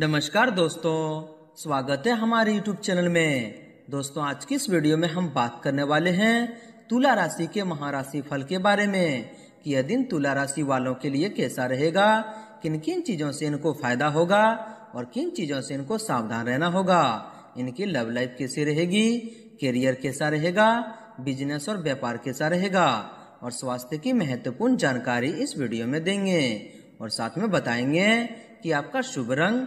नमस्कार दोस्तों स्वागत है हमारे YouTube चैनल में दोस्तों आज की इस वीडियो में हम बात करने वाले हैं तुला राशि के महाराशि फल के बारे में कि यह दिन तुला राशि वालों के लिए कैसा रहेगा किन किन चीजों से इनको फायदा होगा और किन चीजों से इनको सावधान रहना होगा इनकी लव लाइफ कैसी रहेगी करियर कैसा रहेगा बिजनेस और व्यापार कैसा रहेगा और स्वास्थ्य की महत्वपूर्ण जानकारी इस वीडियो में देंगे और साथ में बताएंगे कि आपका शुभ रंग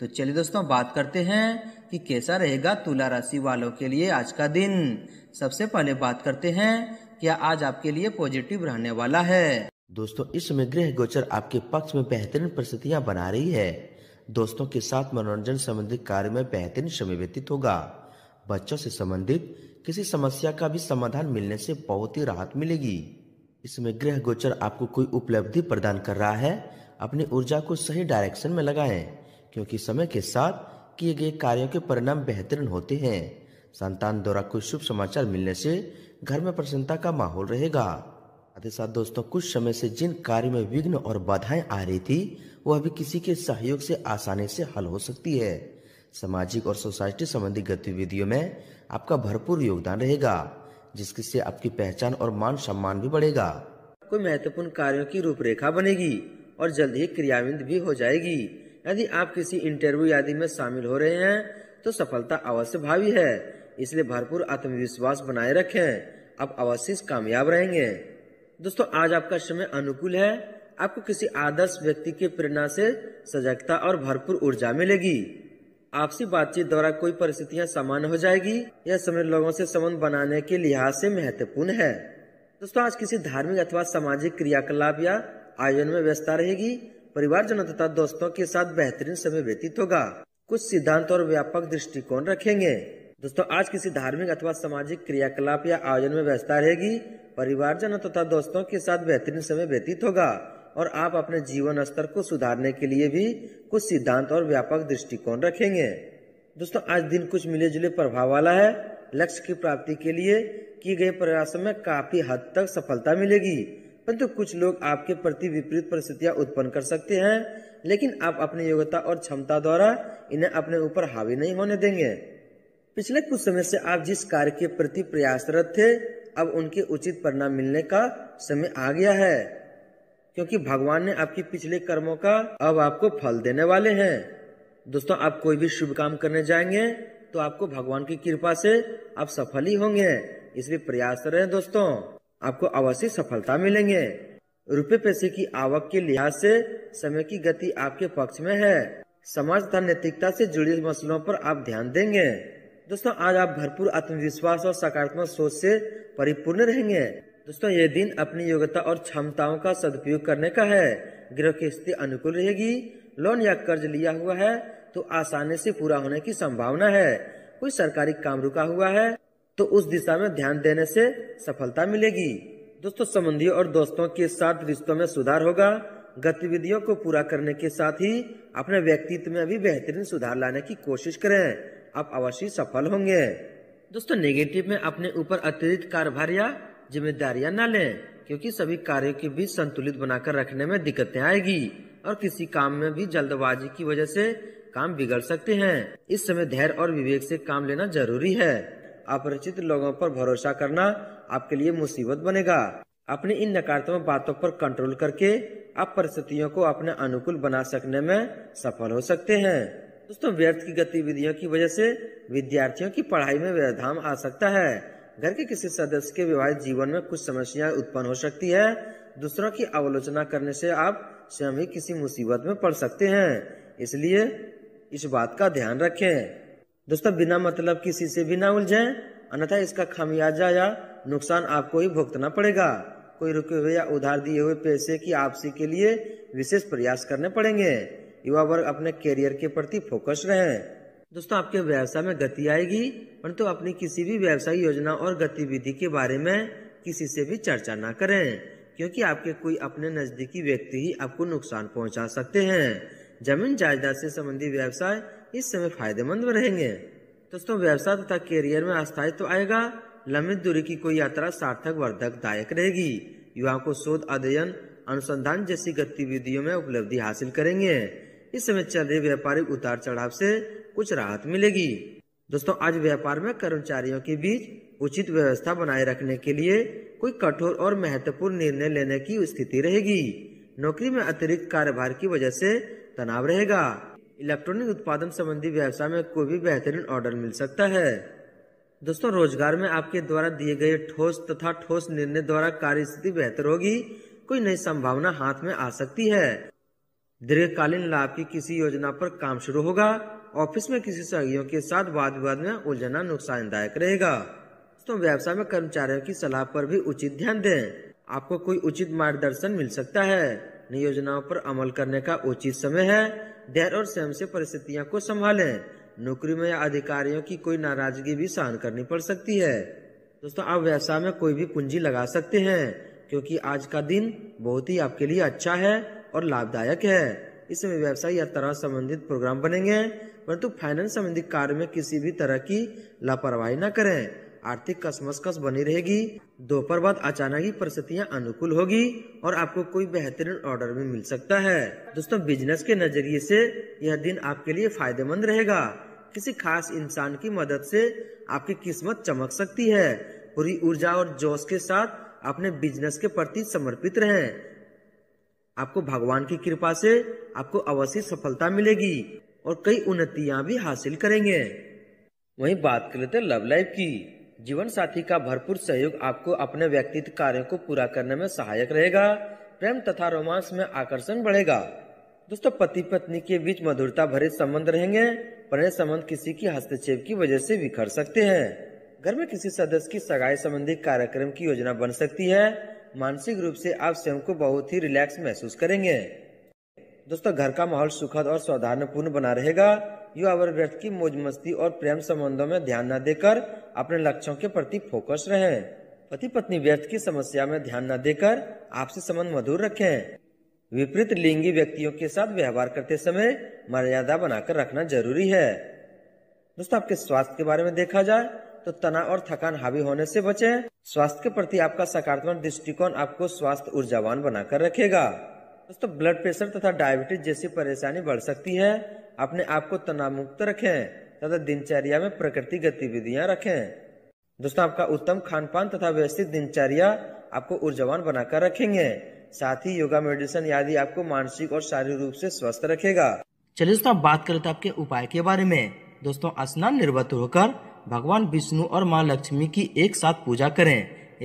तो चलिए दोस्तों बात करते हैं कि कैसा रहेगा तुला राशि वालों के लिए आज का दिन सबसे पहले बात करते हैं क्या आज आपके लिए पॉजिटिव रहने वाला है दोस्तों इस समय ग्रह गोचर आपके पक्ष में बेहतरीन परिस्थितियां बना रही है दोस्तों के साथ मनोरंजन संबंधित कार्य में बेहतरीन समय व्यतीत होगा बच्चों से संबंधित किसी समस्या का भी समाधान मिलने से बहुत ही राहत मिलेगी इसमें ग्रह गोचर आपको कोई उपलब्धि प्रदान कर रहा है अपनी ऊर्जा को सही डायरेक्शन में लगाएं क्योंकि समय के साथ किए गए कार्यों के परिणाम बेहतरीन होते हैं संतान द्वारा कुछ शुभ समाचार मिलने से घर में प्रसन्नता का माहौल रहेगा साथ ही साथ दोस्तों कुछ समय से जिन कार्य में विघ्न और बाधाएं आ रही थी वह भी किसी के सहयोग से आसानी से हल हो सकती है सामाजिक और सोसाइटी संबंधी गतिविधियों में आपका भरपूर योगदान रहेगा जिससे आपकी पहचान और मान सम्मान भी बढ़ेगा कोई महत्वपूर्ण कार्यों की रूपरेखा बनेगी और जल्द ही क्रियान्वित भी हो जाएगी यदि आप किसी इंटरव्यू आदि में शामिल हो रहे हैं तो सफलता अवश्य भावी है इसलिए भरपूर आत्मविश्वास बनाए रखें आप अवश्य कामयाब रहेंगे दोस्तों आज आपका समय अनुकूल है आपको किसी आदर्श व्यक्ति के प्रेरणा से सजगता और भरपूर ऊर्जा मिलेगी आपसी बातचीत द्वारा कोई परिस्थितियां सामान्य हो जाएगी यह समय लोगों से संबंध बनाने के लिहाज से महत्वपूर्ण है दोस्तों आज किसी धार्मिक अथवा सामाजिक क्रियाकलाप या आयोजन में व्यस्त रहेगी परिवारजनों तथा दोस्तों के साथ बेहतरीन समय व्यतीत होगा कुछ सिद्धांत और व्यापक दृष्टिकोण रखेंगे दोस्तों आज किसी धार्मिक अथवा सामाजिक क्रियाकलाप या आयोजन में व्यवस्था रहेगी परिवारजनों तथा दोस्तों के साथ बेहतरीन समय व्यतीत होगा और आप अपने जीवन स्तर को सुधारने के लिए भी कुछ सिद्धांत और व्यापक दृष्टिकोण रखेंगे दोस्तों आज दिन कुछ मिले जुले प्रभाव वाला है लक्ष्य की प्राप्ति के लिए किए गए प्रयासों में काफी हद तक सफलता मिलेगी परंतु तो कुछ लोग आपके प्रति विपरीत परिस्थितियां उत्पन्न कर सकते हैं लेकिन आप अपनी योग्यता और क्षमता द्वारा इन्हें अपने ऊपर हावी नहीं होने देंगे पिछले कुछ समय से आप जिस कार्य के प्रति प्रयासरत थे अब उनके उचित परिणाम मिलने का समय आ गया है क्योंकि भगवान ने आपके पिछले कर्मों का अब आपको फल देने वाले हैं दोस्तों आप कोई भी शुभ काम करने जाएंगे तो आपको भगवान की कृपा से आप सफल ही होंगे इसलिए प्रयास रहे दोस्तों आपको अवश्य सफलता मिलेंगे रुपए पैसे की आवक के लिहाज से समय की गति आपके पक्ष में है समाज तथा नैतिकता से जुड़े मसलों पर आप ध्यान देंगे दोस्तों आज आप भरपूर आत्मविश्वास और सकारात्मक सोच से परिपूर्ण रहेंगे दोस्तों ये दिन अपनी योग्यता और क्षमताओं का सदुपयोग करने का है ग्रह की स्थिति अनुकूल रहेगी लोन या कर्ज लिया हुआ है तो आसानी से पूरा होने की संभावना है कोई सरकारी काम रुका हुआ है तो उस दिशा में ध्यान देने से सफलता मिलेगी दोस्तों संबंधियों और दोस्तों के साथ रिश्तों में सुधार होगा गतिविधियों को पूरा करने के साथ ही अपने व्यक्तित्व में भी बेहतरीन सुधार लाने की कोशिश करें आप अवश्य सफल होंगे दोस्तों नेगेटिव में अपने ऊपर अतिरिक्त कारभार या जिम्मेदारियां न लें क्योंकि सभी कार्यों के बीच संतुलित बनाकर रखने में दिक्कतें आएगी और किसी काम में भी जल्दबाजी की वजह से काम बिगड़ सकते हैं इस समय धैर्य और विवेक से काम लेना जरूरी है अपरिचित लोगों पर भरोसा करना आपके लिए मुसीबत बनेगा अपने इन नकारात्मक बातों पर कंट्रोल करके आप परिस्थितियों को अपने अनुकूल बना सकने में सफल हो सकते हैं दोस्तों व्यर्थ की गतिविधियों की वजह से विद्यार्थियों की पढ़ाई में व्यवधान आ सकता है घर के किसी सदस्य के विवाहित जीवन में कुछ समस्याएं उत्पन्न हो सकती है दूसरों की आलोचना करने से आप स्वयं ही किसी मुसीबत में पड़ सकते हैं इसलिए इस बात का ध्यान रखें दोस्तों बिना मतलब किसी से भी ना उलझे अन्यथा इसका खामियाजा या नुकसान आपको ही भुगतना पड़ेगा कोई रुके हुए या उधार दिए हुए पैसे की आपसी के लिए विशेष प्रयास करने पड़ेंगे युवा वर्ग अपने कैरियर के प्रति फोकस रहे दोस्तों आपके व्यवसाय में गति आएगी परंतु तो अपनी किसी भी व्यवसाय योजना और गतिविधि के बारे में किसी से भी चर्चा ना करें क्योंकि आपके कोई अपने नजदीकी व्यक्ति ही आपको नुकसान पहुंचा सकते हैं जमीन जायदाद से संबंधित व्यवसाय इस समय फायदेमंद रहेंगे दोस्तों व्यवसाय तथा करियर में अस्थायित्व तो आएगा लंबित दूरी की कोई यात्रा सार्थक वर्धक दायक रहेगी युवाओं को शोध अध्ययन अनुसंधान जैसी गतिविधियों में उपलब्धि हासिल करेंगे इस समय चल रहे व्यापारिक उतार चढ़ाव से कुछ राहत मिलेगी दोस्तों आज व्यापार में कर्मचारियों के बीच उचित व्यवस्था बनाए रखने के लिए कोई कठोर और महत्वपूर्ण निर्णय लेने की स्थिति रहेगी नौकरी में अतिरिक्त कार्यभार की वजह से तनाव रहेगा इलेक्ट्रॉनिक उत्पादन संबंधी व्यवसाय में कोई भी बेहतरीन ऑर्डर मिल सकता है दोस्तों रोजगार में आपके द्वारा दिए गए ठोस तथा ठोस निर्णय द्वारा कार्य स्थिति बेहतर होगी कोई नई संभावना हाथ में आ सकती है दीर्घकालीन लाभ की किसी योजना पर काम शुरू होगा ऑफिस में किसी सहयोगियों के साथ वाद विवाद में उलझना नुकसानदायक रहेगा तो व्यवसाय में कर्मचारियों की सलाह पर भी उचित ध्यान दें आपको कोई उचित मार्गदर्शन मिल सकता है नई योजनाओं पर अमल करने का उचित समय है धैर्य और स्वयं से परिस्थितियाँ को संभालें नौकरी में या अधिकारियों की कोई नाराजगी भी सहन करनी पड़ सकती है दोस्तों आप व्यवसाय में कोई भी पूंजी लगा सकते हैं क्योंकि आज का दिन बहुत ही आपके लिए अच्छा है और लाभदायक है इसमें व्यवसाय या तरह संबंधित प्रोग्राम बनेंगे परंतु फाइनेंस संबंधित कार्य में किसी भी तरह की लापरवाही न करें आर्थिक कसमसकस बनी रहेगी दोपहर बाद अचानक ही परिस्थितियाँ अनुकूल होगी और आपको कोई बेहतरीन ऑर्डर भी मिल सकता है दोस्तों बिजनेस के नजरिए से यह दिन आपके लिए फायदेमंद रहेगा किसी खास इंसान की मदद से आपकी किस्मत चमक सकती है पूरी ऊर्जा और जोश के साथ अपने बिजनेस के प्रति समर्पित रहें आपको भगवान की कृपा से आपको अवश्य सफलता मिलेगी और कई उन्नतियां भी हासिल करेंगे वहीं बात कर लेते हैं लव लाइफ की जीवन साथी का भरपूर सहयोग आपको अपने व्यक्तित्व कार्यों को पूरा करने में सहायक रहेगा प्रेम तथा रोमांस में आकर्षण बढ़ेगा दोस्तों पति पत्नी के बीच मधुरता भरे संबंध रहेंगे पर यह संबंध किसी की हस्तक्षेप की वजह से बिखर सकते हैं घर में किसी सदस्य की सगाई संबंधी कार्यक्रम की योजना बन सकती है मानसिक रूप से आप स्वयं को बहुत ही रिलैक्स महसूस करेंगे दोस्तों घर का माहौल सुखद और पूर्ण बना रहेगा युवा वर्ग व्यक्ति की मौज मस्ती और प्रेम संबंधों में ध्यान न देकर अपने लक्ष्यों के प्रति फोकस रहे पति पत्नी व्यर्थ की समस्या में ध्यान न देकर आपसे संबंध मधुर रखें विपरीत लिंगी व्यक्तियों के साथ व्यवहार करते समय मर्यादा बनाकर रखना जरूरी है दोस्तों आपके स्वास्थ्य के बारे में देखा जाए तो तनाव और थकान हावी होने से बचें स्वास्थ्य के प्रति आपका सकारात्मक दृष्टिकोण आपको स्वास्थ्य ऊर्जावान बनाकर रखेगा दोस्तों ब्लड प्रेशर तथा डायबिटीज जैसी परेशानी बढ़ सकती है अपने आप को तनाव मुक्त रखें तथा दिनचर्या में प्रकृति गतिविधियां रखें दोस्तों आपका उत्तम खान पान तथा व्यवस्थित दिनचर्या आपको ऊर्जावान बनाकर रखेंगे साथ ही योगा मेडिटेशन आदि आपको मानसिक और शारीरिक रूप से स्वस्थ रखेगा चलिए दोस्तों आप बात करें तो आपके उपाय के बारे में दोस्तों स्नान निर्वत होकर भगवान विष्णु और माँ लक्ष्मी की एक साथ पूजा करें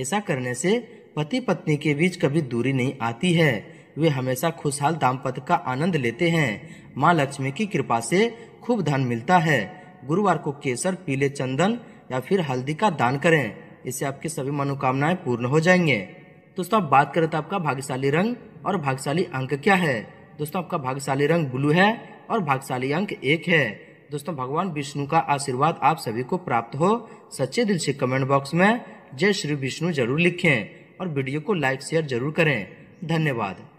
ऐसा करने से पति पत्नी के बीच कभी दूरी नहीं आती है वे हमेशा खुशहाल दाम्पत्य का आनंद लेते हैं माँ लक्ष्मी की कृपा से खूब धन मिलता है गुरुवार को केसर पीले चंदन या फिर हल्दी का दान करें इससे आपकी सभी मनोकामनाएं पूर्ण हो जाएंगे दोस्तों आप बात करें तो आपका भाग्यशाली रंग और भाग्यशाली अंक क्या है दोस्तों आपका भाग्यशाली रंग ब्लू है और भाग्यशाली अंक एक है दोस्तों भगवान विष्णु का आशीर्वाद आप सभी को प्राप्त हो सच्चे दिल से कमेंट बॉक्स में जय श्री विष्णु जरूर लिखें और वीडियो को लाइक शेयर जरूर करें धन्यवाद